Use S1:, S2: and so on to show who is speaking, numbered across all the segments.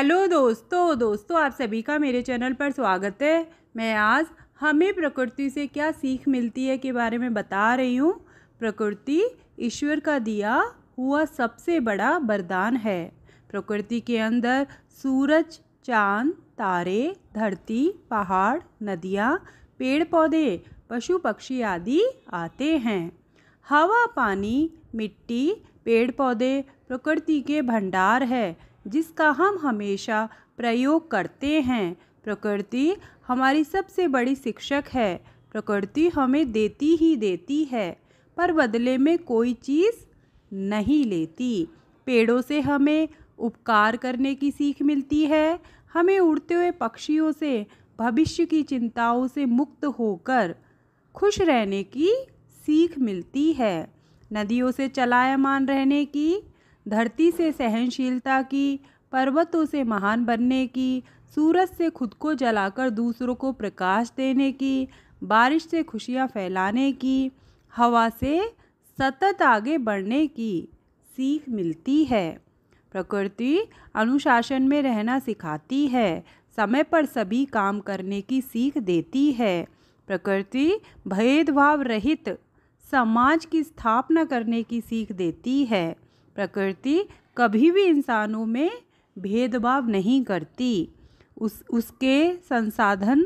S1: hello दोस्तों दोस्तों आप सभी का मेरे चैनल पर स्वागत है मैं आज हमें प्रकृति से क्या सीख मिलती है के बारे में बता रही हूँ प्रकृति ईश्वर का दिया हुआ सबसे बड़ा वरदान है प्रकृति के अंदर सूरज चांद तारे धरती पहाड़ नदियाँ पेड़ पौधे पशु पक्षी आदि आते हैं हवा पानी मिट्टी पेड़ पौधे प्रकृति के भंडार है जिसका हम हमेशा प्रयोग करते हैं प्रकृति हमारी सबसे बड़ी शिक्षक है प्रकृति हमें देती ही देती है पर बदले में कोई चीज़ नहीं लेती पेड़ों से हमें उपकार करने की सीख मिलती है हमें उड़ते हुए पक्षियों से भविष्य की चिंताओं से मुक्त होकर खुश रहने की सीख मिलती है नदियों से चलायमान रहने की धरती से सहनशीलता की पर्वतों से महान बनने की सूरज से खुद को जलाकर दूसरों को प्रकाश देने की बारिश से खुशियाँ फैलाने की हवा से सतत आगे बढ़ने की सीख मिलती है प्रकृति अनुशासन में रहना सिखाती है समय पर सभी काम करने की सीख देती है प्रकृति भेदभाव रहित समाज की स्थापना करने की सीख देती है प्रकृति कभी भी इंसानों में भेदभाव नहीं करती उस उसके संसाधन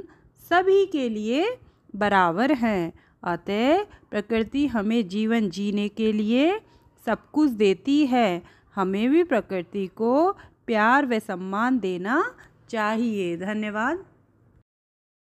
S1: सभी के लिए बराबर हैं अतः प्रकृति हमें जीवन जीने के लिए सब कुछ देती है हमें भी प्रकृति को प्यार व सम्मान देना चाहिए धन्यवाद